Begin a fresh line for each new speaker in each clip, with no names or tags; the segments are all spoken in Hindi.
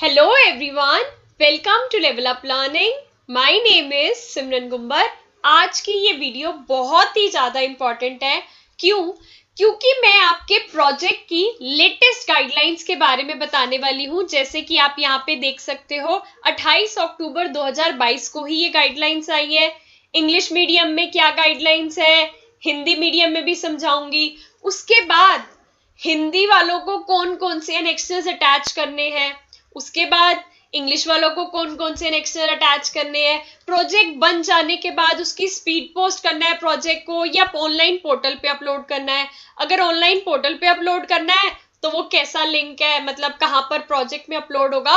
hello everyone welcome to level up learning my name is Simran Gumber आज की ये वीडियो बहुत ही ज़्यादा इम्पॉर्टेंट है क्यों क्योंकि मैं आपके प्रोजेक्ट की लेटेस्ट गाइडलाइंस के बारे में बताने वाली हूँ जैसे कि आप यहाँ पे देख सकते हो 28 अक्टूबर 2022 को ही ये गाइडलाइंस आई है इंग्लिश मीडियम में क्या गाइडलाइंस है हिंदी मीडियम में भी समझाऊंगी उसके बाद हिंदी वालों को कौन कौन से एनेक्सेस अटैच करने हैं उसके बाद इंग्लिश वालों को कौन कौन से नेक्स्टर अटैच करने हैं प्रोजेक्ट बन जाने के बाद उसकी स्पीड पोस्ट करना है प्रोजेक्ट को या ऑनलाइन पोर्टल पे अपलोड करना है अगर ऑनलाइन पोर्टल पे अपलोड करना है तो वो कैसा लिंक है मतलब कहाँ पर प्रोजेक्ट में अपलोड होगा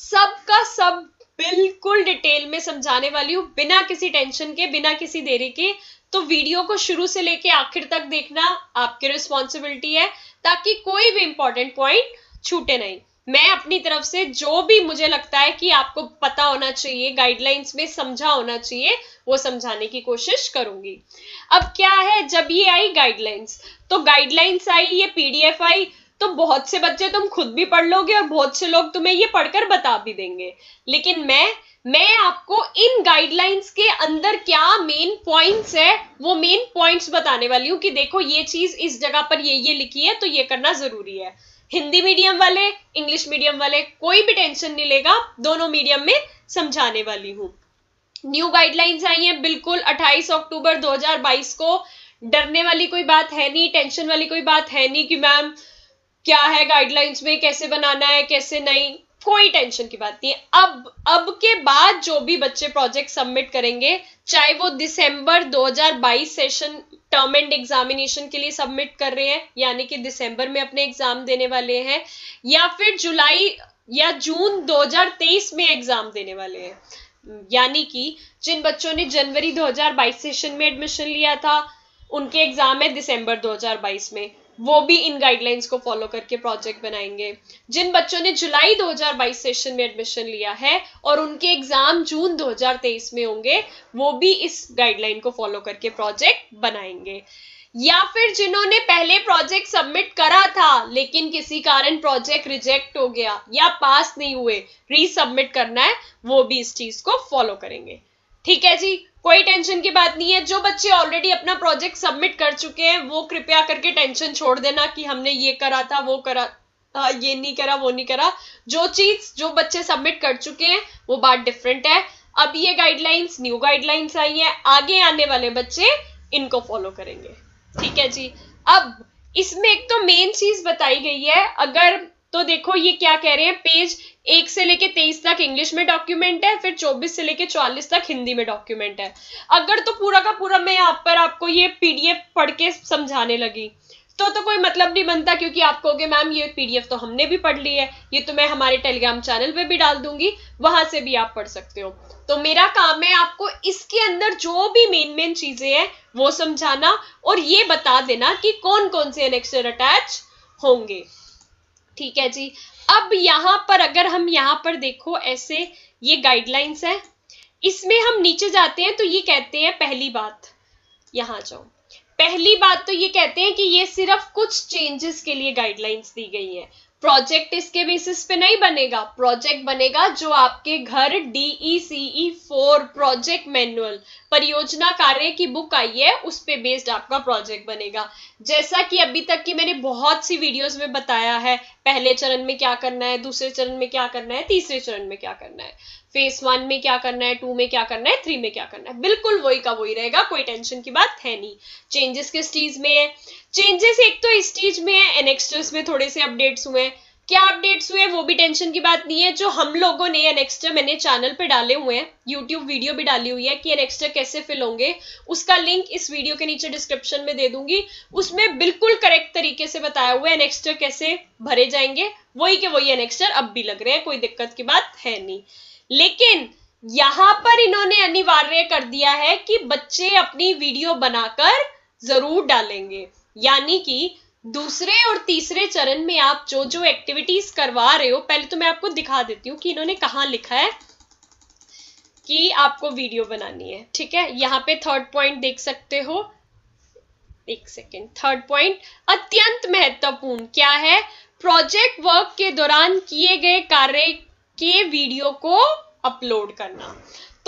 सब का सब बिल्कुल डिटेल में समझाने वाली हूँ बिना किसी टेंशन के बिना किसी देरी के तो वीडियो को शुरू से लेके आखिर तक देखना आपकी रिस्पॉन्सिबिलिटी है ताकि कोई भी इंपॉर्टेंट पॉइंट छूटे नहीं मैं अपनी तरफ से जो भी मुझे लगता है कि आपको पता होना चाहिए गाइडलाइंस में समझा होना चाहिए वो समझाने की कोशिश करूंगी अब क्या है जब ये आई गाइडलाइंस तो गाइडलाइंस आई ये पीडीएफ आई तो बहुत से बच्चे तुम खुद भी पढ़ लोगे और बहुत से लोग तुम्हें ये पढ़कर बता भी देंगे लेकिन मैं मैं आपको इन गाइडलाइंस के अंदर क्या मेन पॉइंट्स है वो मेन पॉइंट्स बताने वाली हूँ कि देखो ये चीज इस जगह पर ये ये लिखी है तो ये करना जरूरी है हिंदी मीडियम वाले इंग्लिश मीडियम वाले कोई भी टेंशन नहीं लेगा दोनों मीडियम में समझाने वाली हूँ न्यू गाइडलाइंस आई हैं बिल्कुल 28 अक्टूबर 2022 को डरने वाली कोई बात है नहीं टेंशन वाली कोई बात है नहीं कि मैम क्या है गाइडलाइंस में कैसे बनाना है कैसे नहीं कोई टेंशन की बात नहीं अब अब के बाद जो भी बच्चे प्रोजेक्ट सबमिट करेंगे चाहे वो दिसंबर 2022 सेशन टर्म एंड एग्जामिनेशन के लिए सबमिट कर रहे हैं यानी कि दिसंबर में अपने एग्जाम देने वाले हैं या फिर जुलाई या जून 2023 में एग्जाम देने वाले हैं यानी कि जिन बच्चों ने जनवरी 2022 सेशन में एडमिशन लिया था उनके एग्जाम है दिसंबर 2022 में वो भी इन गाइडलाइंस को फॉलो करके प्रोजेक्ट बनाएंगे जिन बच्चों ने जुलाई 2022 सेशन में एडमिशन लिया है और उनके एग्जाम जून 2023 में होंगे वो भी इस गाइडलाइन को फॉलो करके प्रोजेक्ट बनाएंगे या फिर जिन्होंने पहले प्रोजेक्ट सबमिट करा था लेकिन किसी कारण प्रोजेक्ट रिजेक्ट हो गया या पास नहीं हुए रीसबमिट करना है वो भी इस चीज को फॉलो करेंगे ठीक है जी कोई टेंशन की बात नहीं है जो बच्चे ऑलरेडी अपना प्रोजेक्ट सबमिट कर चुके हैं वो कृपया करके टेंशन छोड़ देना कि हमने ये करा था वो करा था ये नहीं करा वो नहीं करा जो चीज जो बच्चे सबमिट कर चुके हैं वो बात डिफरेंट है अब ये गाइडलाइंस न्यू गाइडलाइंस आई है आगे आने वाले बच्चे इनको फॉलो करेंगे ठीक है जी अब इसमें एक तो मेन चीज बताई गई है अगर तो देखो ये क्या कह रहे हैं पेज एक से लेके तेईस तक इंग्लिश में डॉक्यूमेंट है फिर चौबीस से लेके चालीस तक हिंदी में डॉक्यूमेंट है अगर तो पूरा का पूरा मैं यहाँ पर आपको ये पीडीएफ पढ़ के समझाने लगी तो तो कोई मतलब नहीं बनता क्योंकि आप कहोगे मैम ये पीडीएफ तो हमने भी पढ़ ली है ये तो मैं हमारे टेलीग्राम चैनल पे भी डाल दूंगी वहां से भी आप पढ़ सकते हो तो मेरा काम है आपको इसके अंदर जो भी मेन मेन चीजें हैं वो समझाना और ये बता देना कि कौन कौन से अटैच होंगे ठीक है जी अब यहां पर अगर हम यहां पर देखो ऐसे ये गाइडलाइंस है इसमें हम नीचे जाते हैं तो ये कहते हैं पहली बात यहां जाओ पहली बात तो ये कहते हैं कि ये सिर्फ कुछ चेंजेस के लिए गाइडलाइंस दी गई है प्रोजेक्ट इसके बेसिस पे नहीं बनेगा प्रोजेक्ट बनेगा जो आपके घर DE C four project manual परियोजना कार्य की बुक आई है उस पे बेस्ड आपका प्रोजेक्ट बनेगा जैसा कि अभी तक की मैंने बहुत सी वीडियोस में बताया है पहले चरण में क्या करना है दूसरे चरण में क्या करना है तीसरे चरण में क्या करना है फेस वन में क्या करना है टू में क्या करना है थ्री में क्या करना है बिल्कुल वही का वही रहेगा कोई टेंशन की बात है नहीं चेंजेस किस चीज में है चेंजेस एक तो स्टेज में है एनेक्स्टर्स में थोड़े से अपडेट्स हुए हैं क्या अपडेट्स हुए वो भी टेंशन की बात नहीं है जो हम लोगों ने एनेक्स्टर मैंने चैनल पे डाले हुए हैं यूट्यूब वीडियो भी डाली हुई है कि एनेक्स्टर कैसे फिल होंगे उसका लिंक इस वीडियो के नीचे डिस्क्रिप्शन में दे दूंगी उसमें बिल्कुल करेक्ट तरीके से बताया हुआ है एनेक्स्टर कैसे भरे जाएंगे वही के वही एनेक्स्टर अब भी लग रहे हैं कोई दिक्कत की बात है नहीं लेकिन यहां पर इन्होंने अनिवार्य कर दिया है कि बच्चे अपनी वीडियो बनाकर जरूर डालेंगे यानी कि दूसरे और तीसरे चरण में आप जो जो एक्टिविटीज करवा रहे हो पहले तो मैं आपको दिखा देती हूँ कि इन्होंने कहा लिखा है कि आपको वीडियो बनानी है ठीक है यहाँ पे थर्ड पॉइंट देख सकते हो एक सेकेंड थर्ड पॉइंट अत्यंत महत्वपूर्ण क्या है प्रोजेक्ट वर्क के दौरान किए गए कार्य के वीडियो को अपलोड करना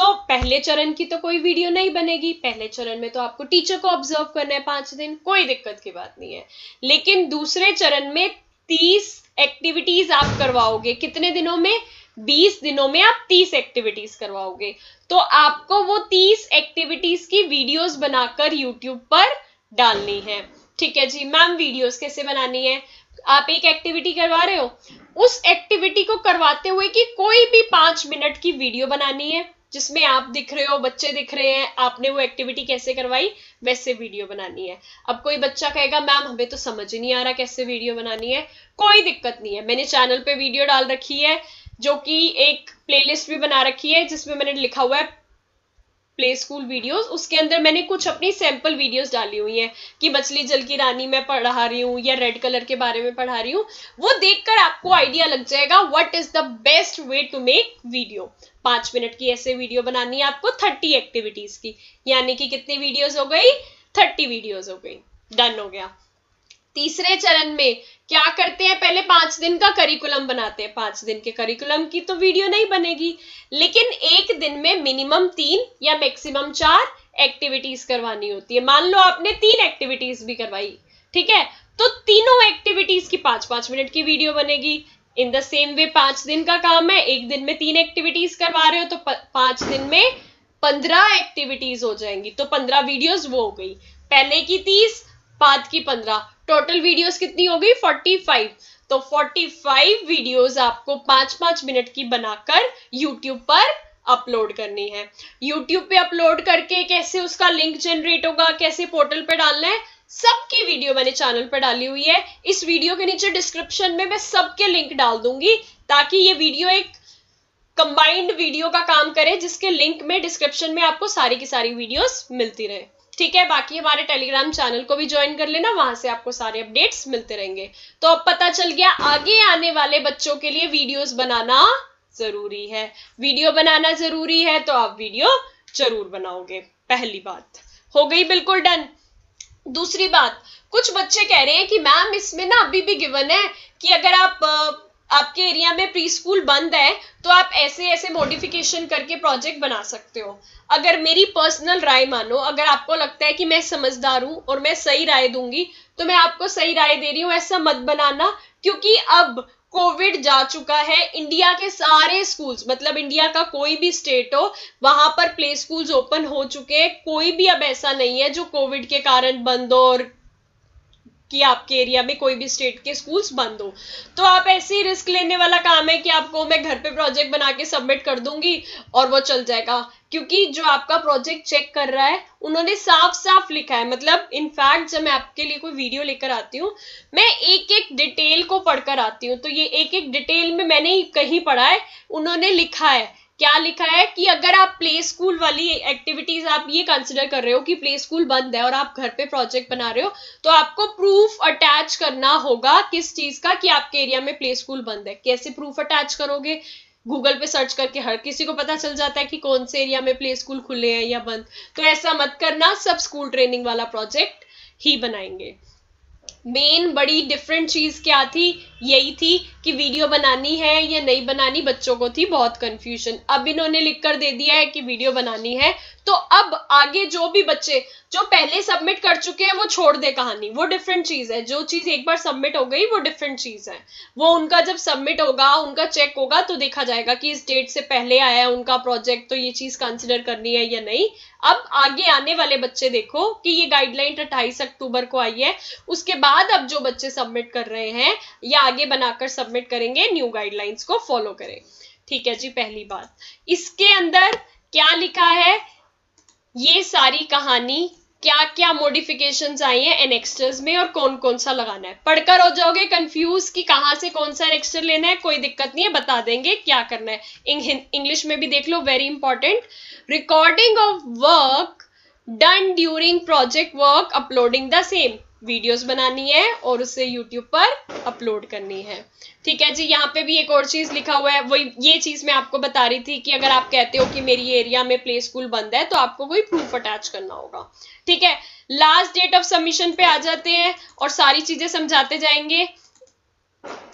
तो पहले चरण की तो कोई वीडियो नहीं बनेगी पहले चरण में तो आपको टीचर को ऑब्जर्व करना है पांच दिन कोई दिक्कत की बात नहीं है लेकिन दूसरे चरण में तीस एक्टिविटीज आप करवाओगे कितने दिनों में बीस दिनों में आप तीस एक्टिविटीज करवाओगे तो आपको वो तीस एक्टिविटीज की वीडियोस बनाकर यूट्यूब पर डालनी है ठीक है जी मैम वीडियोस कैसे बनानी है आप एक एक्टिविटी करवा रहे हो उस एक्टिविटी को करवाते हुए कि कोई भी पांच मिनट की वीडियो बनानी है जिसमें आप दिख रहे हो बच्चे दिख रहे हैं आपने वो एक्टिविटी कैसे करवाई वैसे वीडियो बनानी है अब कोई बच्चा कहेगा मैम हमें तो समझ ही नहीं आ रहा कैसे वीडियो बनानी है कोई दिक्कत नहीं है मैंने चैनल पे वीडियो डाल रखी है जो कि एक प्लेलिस्ट भी बना रखी है जिसमें मैंने लिखा हुआ है प्ले स्कूल वीडियोस उसके अंदर मैंने कुछ अपनी सैंपल वीडियोस डाली हुई हैं कि मछली जल की रानी मैं पढ़ा रही हूँ या रेड कलर के बारे में पढ़ा रही हूँ वो देखकर आपको आइडिया लग जाएगा what is the best way to make video पांच मिनट की ऐसे वीडियो बनानी है आपको थर्टी एक्टिविटीज की यानी कि कितनी वीडियोज हो गई थर्टी वीडियोज हो गई डन हो गया तीसरे चरण में क्या करते हैं पहले पांच दिन का करिकुलम बनाते हैं पांच दिन के करिकुलम की तो वीडियो नहीं बनेगी लेकिन एक दिन में मिनिमम तीन या मैक्सिमम चार एक्टिविटीज करवानी होती है मान लो आपने तीन एक्टिविटीज भी करवाई ठीक है तो तीनों एक्टिविटीज की पांच पांच मिनट की वीडियो बनेगी इन द सेम वे पांच दिन का काम है एक दिन में तीन एक्टिविटीज करवा रहे हो तो पांच दिन में पंद्रह एक्टिविटीज हो जाएंगी तो पंद्रह वीडियोज वो हो गई पहले की तीस पाँच की पंद्रह टोटल वीडियोस कितनी हो गई फोर्टी फाइव तो फोर्टी फाइव वीडियोज आपको पांच पांच मिनट की बनाकर यूट्यूब पर अपलोड करनी है यूट्यूब पे अपलोड करके कैसे उसका लिंक जनरेट होगा कैसे पोर्टल पे डालना है सबकी वीडियो मैंने चैनल पर डाली हुई है इस वीडियो के नीचे डिस्क्रिप्शन में मैं सबके लिंक डाल दूंगी ताकि ये वीडियो एक कंबाइंड वीडियो का काम करे जिसके लिंक में डिस्क्रिप्शन में आपको सारी की सारी वीडियोस मिलती रहे ठीक है बाकी हमारे टेलीग्राम चैनल को भी ज्वाइन कर लेना वहां से आपको सारे अपडेट्स मिलते रहेंगे तो अब पता चल गया आगे आने वाले बच्चों के लिए वीडियोस बनाना जरूरी है वीडियो बनाना जरूरी है तो आप वीडियो जरूर बनाओगे पहली बात हो गई बिल्कुल डन दूसरी बात कुछ बच्चे कह रहे हैं कि मैम इसमें ना अभी भी गिवन है कि अगर आप आपके एरिया में प्री स्कूल बंद है तो आप ऐसे ऐसे मॉडिफिकेशन करके प्रोजेक्ट बना सकते हो अगर मेरी पर्सनल राय मानो अगर आपको लगता है कि मैं समझदार हूँ और मैं सही राय दूंगी तो मैं आपको सही राय दे रही हूँ ऐसा मत बनाना क्योंकि अब कोविड जा चुका है इंडिया के सारे स्कूल्स मतलब इंडिया का कोई भी स्टेट हो वहां पर प्ले स्कूल्स ओपन हो चुके हैं कोई भी अब ऐसा नहीं है जो कोविड के कारण बंद हो और कि आपके एरिया में कोई भी स्टेट के स्कूल्स बंद हो तो आप ही रिस्क लेने वाला काम है कि आपको मैं घर पे प्रोजेक्ट बना के सबमिट कर दूंगी और वो चल जाएगा क्योंकि जो आपका प्रोजेक्ट चेक कर रहा है उन्होंने साफ साफ लिखा है मतलब इनफैक्ट जब मैं आपके लिए कोई वीडियो लेकर आती हूँ मैं एक एक डिटेल को पढ़कर आती हूँ तो ये एक एक डिटेल में मैंने कहीं पढ़ा है उन्होंने लिखा है क्या लिखा है कि अगर आप प्ले स्कूल वाली एक्टिविटीज आप ये कंसिडर कर रहे हो कि प्ले स्कूल बंद है और आप घर पे प्रोजेक्ट बना रहे हो तो आपको प्रूफ अटैच करना होगा किस चीज का कि आपके एरिया में प्ले स्कूल बंद है कैसे प्रूफ अटैच करोगे गूगल पे सर्च करके हर किसी को पता चल जाता है कि कौन से एरिया में प्ले स्कूल खुले हैं या बंद तो ऐसा मत करना सब स्कूल ट्रेनिंग वाला प्रोजेक्ट ही बनाएंगे मेन बड़ी डिफरेंट चीज़ क्या थी यही थी कि वीडियो बनानी है या नहीं बनानी बच्चों को थी बहुत कंफ्यूजन अब इन्होंने लिख कर दे दिया है कि वीडियो बनानी है तो अब आगे जो भी बच्चे जो पहले सबमिट कर चुके हैं वो छोड़ दे कहानी वो डिफरेंट चीज है जो चीज एक बार सबमिट हो गई वो डिफरेंट चीज है वो उनका जब सबमिट होगा उनका चेक होगा तो देखा जाएगा कि इस डेट से पहले आया है उनका प्रोजेक्ट तो ये चीज कंसिडर करनी है या नहीं अब आगे आने वाले बच्चे देखो कि ये गाइडलाइन अट्ठाईस अक्टूबर को आई है उसके बाद अब जो बच्चे सबमिट कर रहे हैं या आगे बनाकर सबमिट करेंगे न्यू गाइडलाइंस को फॉलो करें ठीक है जी पहली बात इसके अंदर क्या लिखा है ये सारी कहानी क्या क्या मोडिफिकेशन आई है एनेक्स्टर्स में और कौन कौन सा लगाना है पढ़कर हो जाओगे कंफ्यूज कि कहाँ से कौन सा एनेक्स्टर लेना है कोई दिक्कत नहीं है बता देंगे क्या करना है इंग्लिश में भी देख लो very important recording of work done during project work uploading the same videos बनानी है और उसे यूट्यूब पर अपलोड करनी है ठीक है जी यहाँ पे भी एक और चीज़ लिखा हुआ है वही ये चीज़ मैं आपको बता रही थी कि अगर आप कहते हो कि मेरी एरिया में प्ले स्कूल बंद है तो आपको कोई प्रूफ अटैच करना होगा ठीक है लास्ट डेट ऑफ सबमिशन पे आ जाते हैं और सारी चीज़ें समझाते जाएंगे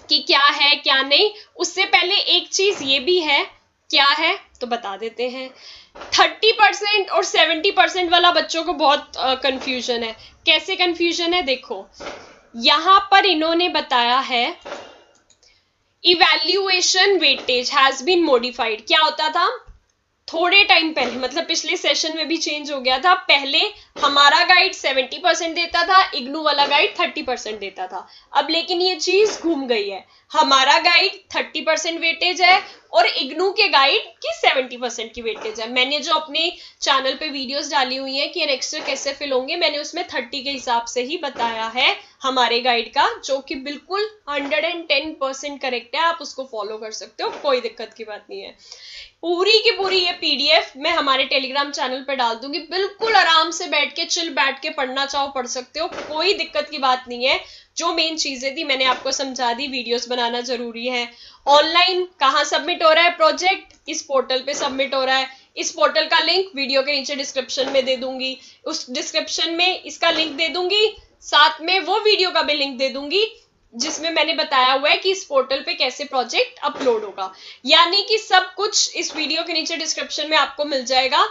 कि क्या है क्या नहीं उससे पहले एक चीज़ ये भी है क्या है तो बता देते हैं थर्टी परसेंट और सेवेंटी परसेंट वाला बच्चों को बहुत कंफ्यूजन है कैसे कंफ्यूजन है देखो यहां पर इन्होंने बताया है evaluation weightage has been modified क्या होता था थोड़े टाइम पहले मतलब पिछले सेशन में भी चेंज हो गया था पहले हमारा गाइड 70 परसेंट देता था इग्नू वाला गाइड 30 परसेंट देता था अब लेकिन ये चीज घूम गई है हमारा गाइड 30 परसेंट वेटेज है और इग्नू के गाइड की 70 परसेंट की वेटेज है मैंने जो अपने चैनल पे वीडियोस डाली हुई है कि एक्स्ट्रा कैसे फिल होंगे मैंने उसमें 30 के हिसाब से ही बताया है हमारे गाइड का जो कि बिल्कुल 110 परसेंट करेक्ट है आप उसको फॉलो कर सकते हो कोई दिक्कत की बात नहीं है पूरी की पूरी ये पीडीएफ मैं हमारे टेलीग्राम चैनल पर डाल दूंगी बिल्कुल आराम से बैठ बैठ के चिल बैठ के पढ़ना चाहो पढ़ सकते हो कोई दिक्कत की बात नहीं है जो मेन चीजें थी मैंने आपको समझा दी वीडियोस बनाना जरूरी है ऑनलाइन कहाँ सबमिट हो रहा है प्रोजेक्ट इस पोर्टल पे सबमिट हो रहा है इस पोर्टल का लिंक वीडियो के नीचे डिस्क्रिप्शन में दे दूंगी उस डिस्क्रिप्शन में इसका लिंक दे दूंगी साथ में वो वीडियो का भी लिंक दे दूंगी जिसमें मैंने बताया हुआ है कि इस पोर्टल पे कैसे प्रोजेक्ट अपलोड होगा यानी कि सब कुछ इस वीडियो के नीचे डिस्क्रिप्शन में आपको मिल जाएगा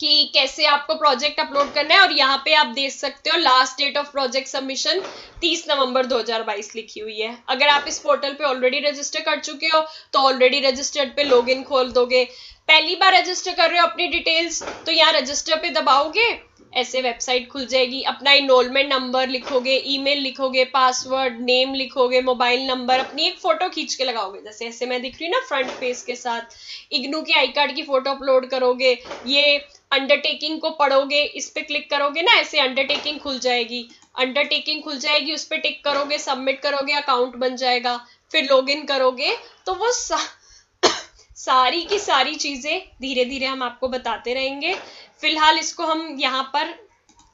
कि कैसे आपको प्रोजेक्ट अपलोड करना है और यहाँ पे आप देख सकते हो last date of project submission 30 November 2022 लिखी हुई है अगर आप इस पोर्टल पे ऑलरेडी रजिस्टर कर चुके हो तो ऑलरेडी रजिस्टर्ड पे लॉगिन खोल दोगे पहली बार रजिस्टर कर रहे हो अपनी डिटेल्स तो यहाँ रजिस्टर पे दबाओगे ऐसे वेबसाइट खुल जाएगी अपना इनरोलमेंट नंबर लिखोगे ईमेल लिखोगे पासवर्ड नेम लिखोगे मोबाइल नंबर अपनी एक फोटो खींच के लगाओगे जैसे ऐसे मैं दिख रही हूँ ना फ्रंट पेज के साथ इग्नू के आई कार्ड की फोटो अपलोड करोगे ये अंडरटेकिंग को पढ़ोगे इस पर क्लिक करोगे ना ऐसे अंडरटेकिंग खुल जाएगी अंडरटेकिंग खुल जाएगी उस पर टिक करोगे सबमिट करोगे अकाउंट बन जाएगा फिर इन करोगे तो वो सा, सारी की सारी चीज़ें धीरे धीरे हम आपको बताते रहेंगे फिलहाल इसको हम यहाँ पर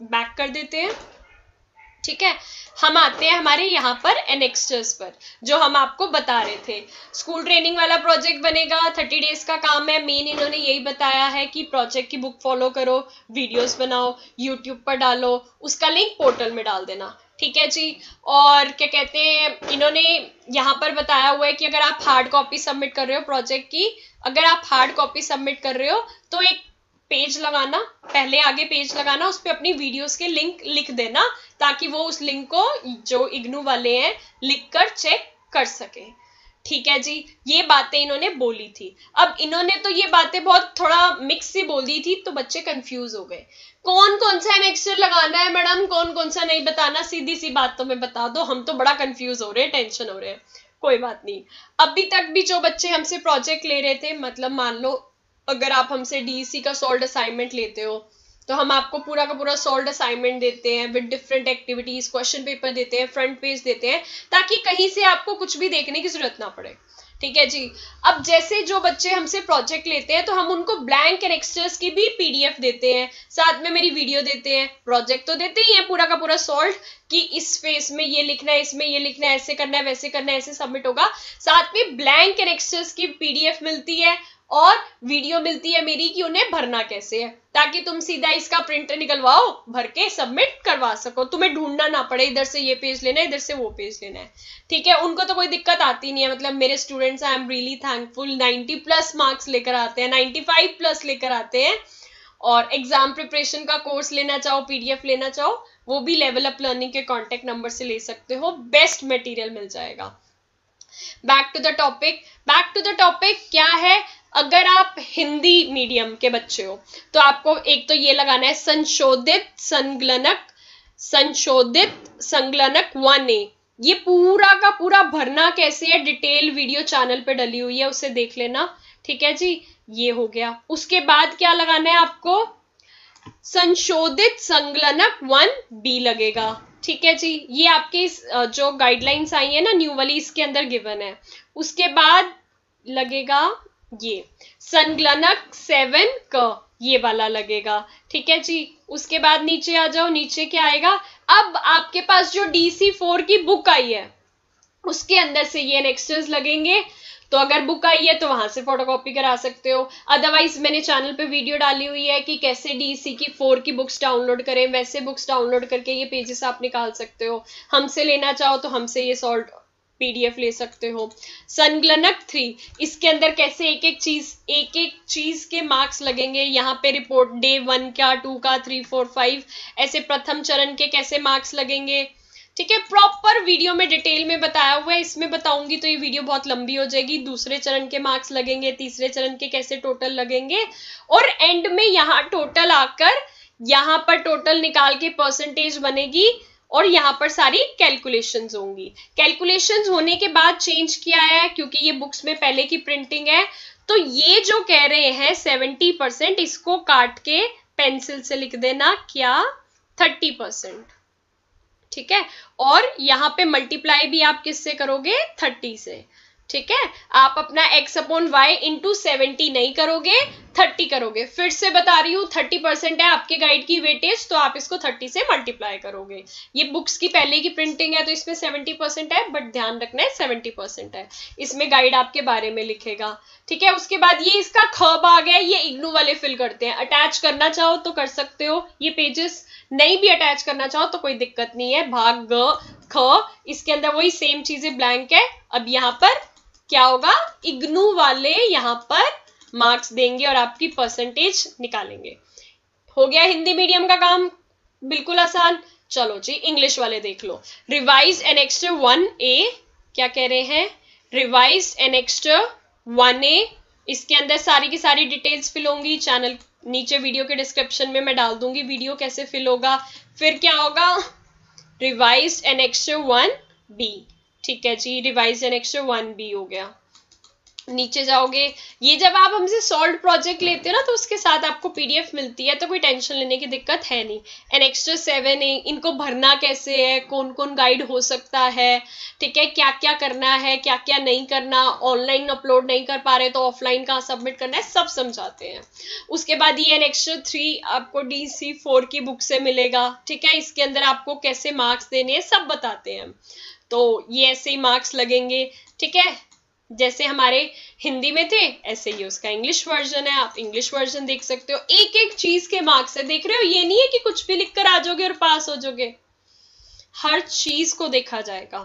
बैक कर देते हैं ठीक है हम आते हैं हमारे यहाँ पर एनेक्स्टर्स पर जो हम आपको बता रहे थे स्कूल ट्रेनिंग वाला प्रोजेक्ट बनेगा थर्टी डेज का काम है मेन इन्होंने यही बताया है कि प्रोजेक्ट की बुक फॉलो करो वीडियोस बनाओ यूट्यूब पर डालो उसका लिंक पोर्टल में डाल देना ठीक है जी और क्या कहते हैं इन्होंने यहाँ पर बताया हुआ है कि अगर आप हार्ड कॉपी सबमिट कर रहे हो प्रोजेक्ट की अगर आप हार्ड कॉपी सबमिट कर रहे हो तो एक पेज लगाना पहले आगे पेज लगाना उस पर अपनी वीडियोस के लिंक लिख देना ताकि वो उस लिंक को जो इग्नू वाले हैं लिख कर चेक कर सके ठीक है जी ये बातें इन्होंने बोली थी अब इन्होंने तो ये बातें बहुत थोड़ा मिक्स सी बोली थी तो बच्चे कंफ्यूज हो गए कौन कौन सा मिक्सचर लगाना है मैडम कौन कौन सा नहीं बताना सीधी सी बात तो मैं बता दो हम तो बड़ा कंफ्यूज हो रहे हैं टेंशन हो रहे हैं कोई बात नहीं अभी तक भी जो बच्चे हमसे प्रोजेक्ट ले रहे थे मतलब मान लो अगर आप हमसे डीसी का सोल्ड असाइनमेंट लेते हो तो हम आपको पूरा का पूरा सोल्ड असाइनमेंट देते हैं with different activities question paper देते हैं फ्रंट पेज देते हैं ताकि कहीं से आपको कुछ भी देखने की जरूरत ना पड़े ठीक है जी अब जैसे जो बच्चे हमसे प्रोजेक्ट लेते हैं तो हम उनको ब्लैंक कैरेक्टर्स की भी पीडीएफ देते हैं साथ में मेरी वीडियो देते हैं प्रोजेक्ट तो देते ही है पूरा का पूरा सॉल्व कि इस फेस में ये लिखना है इसमें ये लिखना है ऐसे करना है वैसे करना है ऐसे सबमिट होगा साथ में ब्लैंक कैरेक्टर्स की पीडीएफ मिलती है और वीडियो मिलती है मेरी कि उन्हें भरना कैसे है ताकि तुम सीधा इसका प्रिंट निकलवाओ भर के सबमिट करवा सको तुम्हें ढूंढना ना पड़े इधर से ये पेज लेना है इधर से वो पेज लेना है ठीक है उनको तो कोई दिक्कत आती नहीं है मतलब मेरे students I am really thankful 90 plus marks लेकर आते हैं 95 प्लस लेकर आते हैं और एग्जाम प्रिपरेशन का कोर्स लेना चाहो पीडीएफ लेना चाहो वो भी लेवल अप लर्निंग के कॉन्टेक्ट नंबर से ले सकते हो बेस्ट मटेरियल मिल जाएगा back to the topic back to the topic क्या है अगर आप हिंदी मीडियम के बच्चे हो तो आपको एक तो ये लगाना है संशोधित संगलनक संशोधित संगलनक वन ए ये पूरा का पूरा भरना कैसे है डिटेल वीडियो चैनल पे डली हुई है उसे देख लेना ठीक है जी ये हो गया उसके बाद क्या लगाना है आपको संशोधित संगलनक वन बी लगेगा ठीक है जी ये आपके जो गाइडलाइंस आई है ना न्यू वाली इसके अंदर गिवन है उसके बाद लगेगा ये संगलनक सेवन क ये वाला लगेगा ठीक है जी उसके बाद नीचे आ जाओ नीचे क्या आएगा अब आपके पास जो डीसी फोर की बुक आई है उसके अंदर से ये नेक्स्ट लगेंगे तो अगर बुक आई है तो वहां से फोटोकॉपी करा सकते हो अदरवाइज मैंने चैनल पे वीडियो डाली हुई है कि कैसे डीसी की फोर की बुक्स डाउनलोड करें वैसे बुक्स डाउनलोड करके ये पेजेस आप निकाल सकते हो हमसे लेना चाहो तो हमसे ये सॉल्व पीडीएफ ले सकते हो संगलनक थ्री इसके अंदर कैसे एक एक चीज एक एक चीज के मार्क्स लगेंगे यहाँ पे रिपोर्ट डे वन का टू का थ्री फोर फाइव ऐसे प्रथम चरण के कैसे मार्क्स लगेंगे ठीक है प्रॉपर वीडियो में डिटेल में बताया हुआ है इसमें बताऊंगी तो ये वीडियो बहुत लंबी हो जाएगी दूसरे चरण के मार्क्स लगेंगे तीसरे चरण के कैसे टोटल लगेंगे और एंड में यहाँ टोटल आकर यहाँ पर टोटल निकाल के परसेंटेज बनेगी और यहाँ पर सारी कैलकुलेशन होंगी कैलकुलेशन होने के बाद चेंज किया है क्योंकि ये बुक्स में पहले की प्रिंटिंग है तो ये जो कह रहे हैं सेवेंटी परसेंट इसको काट के पेंसिल से लिख देना क्या थर्टी परसेंट ठीक है और यहाँ पे मल्टीप्लाई भी आप किससे करोगे थर्टी से ठीक है आप अपना x upon Y into seventy नहीं करोगे थर्टी करोगे फिर से बता रही हूँ थर्टी परसेंट है आपके गाइड की वेटेज तो आप इसको थर्टी से मल्टीप्लाई करोगे ये बुक्स की पहले की प्रिंटिंग है तो इसमें सेवेंटी परसेंट है बट ध्यान रखना है सेवेंटी परसेंट है इसमें गाइड आपके बारे में लिखेगा ठीक है उसके बाद ये इसका खब आ गया ये इग्नू वाले फिल करते हैं अटैच करना चाहो तो कर सकते हो ये पेजेस नहीं भी अटैच करना चाहो तो कोई दिक्कत नहीं है भाग ग ख इसके अंदर वही सेम चीजें ब्लैंक है अब यहाँ पर क्या होगा इग्नू वाले यहाँ पर मार्क्स देंगे और आपकी परसेंटेज निकालेंगे हो गया हिंदी मीडियम का काम बिल्कुल आसान चलो जी इंग्लिश वाले देख लो revise N extra one A क्या कह रहे हैं revise N extra one A इसके अंदर सारी की सारी डिटेल्स फिल होंगी चैनल नीचे वीडियो के डिस्क्रिप्शन में मैं डाल दूंगी वीडियो कैसे फिल होगा फिर क्या होगा revise N extra one B ठीक है जी revise N extra one B हो गया नीचे जाओगे ये जब आप हमसे सॉल्व प्रोजेक्ट लेते हो ना तो उसके साथ आपको पीडीएफ मिलती है तो कोई टेंशन लेने की दिक्कत है नहीं एन एक्स्ट्रा सेवन है इनको भरना कैसे है कौन कौन गाइड हो सकता है ठीक है क्या क्या करना है क्या क्या नहीं करना ऑनलाइन अपलोड नहीं कर पा रहे तो ऑफलाइन कहाँ सबमिट करना है सब समझाते हैं उसके बाद ये एन एक्स्ट्रा थ्री आपको डी सी फोर की बुक से मिलेगा ठीक है इसके अंदर आपको कैसे मार्क्स देने हैं सब बताते हैं तो ये ऐसे ही मार्क्स लगेंगे ठीक है जैसे हमारे हिंदी में थे ऐसे ही उसका इंग्लिश वर्जन है आप इंग्लिश वर्जन देख सकते हो एक एक चीज के मार्क्स है देख रहे हो ये नहीं है कि कुछ भी लिख कर आ जाओगे और पास हो जाओगे हर चीज़ को देखा जाएगा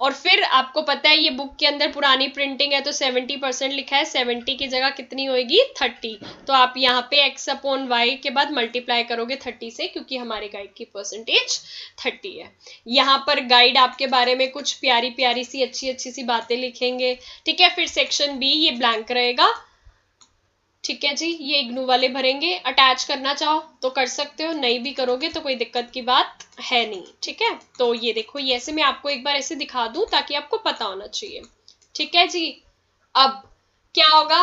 और फिर आपको पता है ये बुक के अंदर पुरानी प्रिंटिंग है तो सेवेंटी परसेंट लिखा है सेवेंटी की जगह कितनी होएगी थर्टी तो आप यहाँ पे एक्स अपॉन वाई के बाद मल्टीप्लाई करोगे थर्टी से क्योंकि हमारे गाइड की परसेंटेज थर्टी है यहाँ पर गाइड आपके बारे में कुछ प्यारी प्यारी सी अच्छी अच्छी सी बातें लिखेंगे ठीक है फिर सेक्शन बी ये ब्लैंक रहेगा ठीक है जी ये इग्नू वाले भरेंगे अटैच करना चाहो तो कर सकते हो नहीं भी करोगे तो कोई दिक्कत की बात है नहीं ठीक है तो ये देखो ये ऐसे मैं आपको एक बार ऐसे दिखा दूं ताकि आपको पता होना चाहिए ठीक है जी अब क्या होगा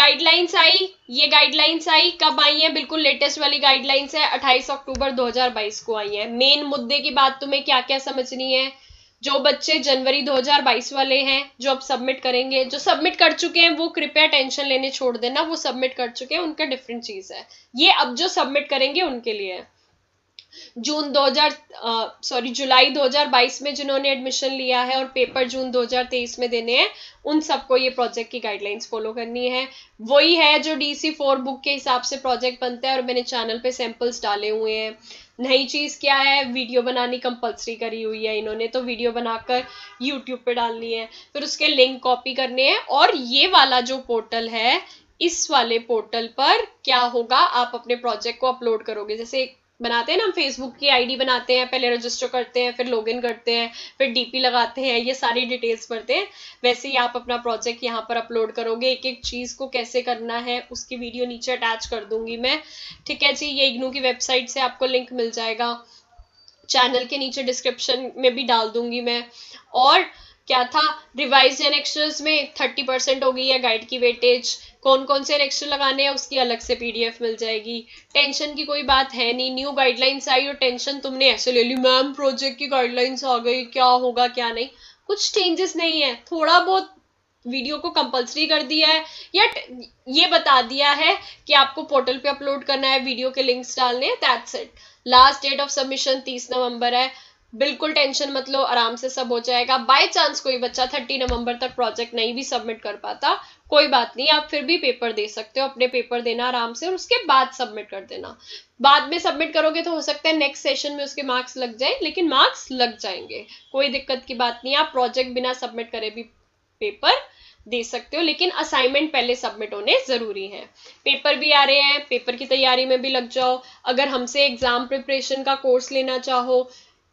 गाइडलाइंस आई ये गाइडलाइंस आई कब आई है बिल्कुल लेटेस्ट वाली गाइडलाइंस है 28 अक्टूबर 2022 को आई है मेन मुद्दे की बात तुम्हें क्या क्या समझनी है जो बच्चे जनवरी 2022 वाले हैं जो अब सबमिट करेंगे जो सबमिट कर चुके हैं वो कृपया टेंशन लेने छोड़ देना वो सबमिट कर चुके हैं उनका डिफरेंट चीज़ है ये अब जो सबमिट करेंगे उनके लिए जून 2000 सॉरी जुलाई 2022 में जिन्होंने एडमिशन लिया है और पेपर जून 2023 में देने हैं उन सबको ये प्रोजेक्ट की गाइडलाइंस फॉलो करनी है वही है जो डीसी फोर बुक के हिसाब से प्रोजेक्ट बनता है और मैंने चैनल पे सैंपल्स डाले हुए हैं नई चीज़ क्या है वीडियो बनानी कंपलसरी करी हुई है इन्होंने तो वीडियो बनाकर यूट्यूब पे डालनी है फिर उसके लिंक कॉपी करने हैं और ये वाला जो पोर्टल है इस वाले पोर्टल पर क्या होगा आप अपने प्रोजेक्ट को अपलोड करोगे जैसे बनाते हैं ना हम फेसबुक की आईडी बनाते हैं पहले रजिस्टर करते हैं फिर लॉगिन करते हैं फिर डीपी लगाते हैं ये सारी डिटेल्स भरते हैं वैसे ही आप अपना प्रोजेक्ट यहाँ पर अपलोड करोगे एक एक चीज़ को कैसे करना है उसकी वीडियो नीचे अटैच कर दूंगी मैं ठीक है जी ये इग्नू की वेबसाइट से आपको लिंक मिल जाएगा चैनल के नीचे डिस्क्रिप्शन में भी डाल दूंगी मैं और क्या था रिवाइज एन में थर्टी परसेंट हो गई है गाइड की वेटेज कौन कौन से लेक्चर लगाने हैं उसकी अलग से पीडीएफ मिल जाएगी टेंशन की कोई बात है नहीं न्यू गाइडलाइंस आई और टेंशन तुमने ऐसे ले ली मैम प्रोजेक्ट की गाइडलाइंस आ गई क्या होगा क्या नहीं कुछ चेंजेस नहीं है थोड़ा बहुत वीडियो को कंपलसरी कर दिया है या ये बता दिया है कि आपको पोर्टल पे अपलोड करना है वीडियो के लिंक्स डालने हैं that's it last date of submission तीस नवंबर है बिल्कुल टेंशन मतलब आराम से सब हो जाएगा बाय चांस कोई बच्चा थर्टी नवंबर तक प्रोजेक्ट नहीं भी सबमिट कर पाता कोई बात नहीं आप फिर भी पेपर दे सकते हो अपने पेपर देना आराम से और उसके बाद सबमिट कर देना बाद में सबमिट करोगे तो हो सकता है नेक्स्ट सेशन में उसके मार्क्स लग जाए लेकिन मार्क्स लग जाएंगे कोई दिक्कत की बात नहीं आप प्रोजेक्ट बिना सबमिट करे भी पेपर दे सकते हो लेकिन असाइनमेंट पहले सबमिट होने ज़रूरी है पेपर भी आ रहे हैं पेपर की तैयारी में भी लग जाओ अगर हमसे एग्ज़ाम प्रिपरेशन का कोर्स लेना चाहो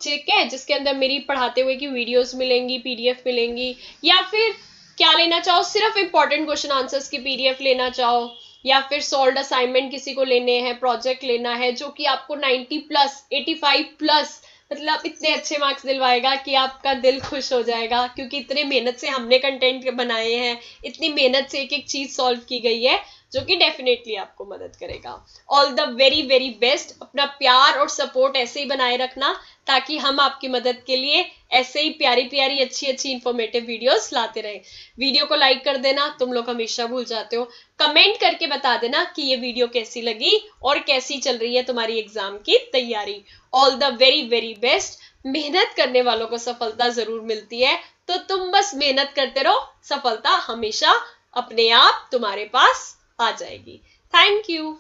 ठीक है जिसके अंदर मेरी पढ़ाते हुए की वीडियोस मिलेंगी पीडीएफ मिलेंगी या फिर क्या लेना चाहो सिर्फ इंपॉर्टेंट क्वेश्चन आंसर्स की पीडीएफ लेना चाहो या फिर सॉल्ड असाइनमेंट किसी को लेने हैं प्रोजेक्ट लेना है जो कि आपको 90 प्लस 85 प्लस मतलब इतने अच्छे मार्क्स दिलवाएगा कि आपका दिल खुश हो जाएगा क्योंकि इतने मेहनत से हमने कंटेंट बनाए हैं इतनी मेहनत से एक एक चीज़ सॉल्व की गई है जो कि डेफिनेटली आपको मदद करेगा all the very very best अपना प्यार और सपोर्ट ऐसे ही बनाए रखना ताकि हम आपकी मदद के लिए ऐसे ही प्यारी प्यारी अच्छी अच्छी इंफॉर्मेटिव वीडियोस लाते रहे वीडियो को लाइक कर देना तुम लोग हमेशा भूल जाते हो कमेंट करके बता देना कि ये वीडियो कैसी लगी और कैसी चल रही है तुम्हारी एग्जाम की तैयारी all the very very best मेहनत करने वालों को सफलता जरूर मिलती है तो तुम बस मेहनत करते रहो सफलता हमेशा अपने आप तुम्हारे पास आ जाएगी थैंक यू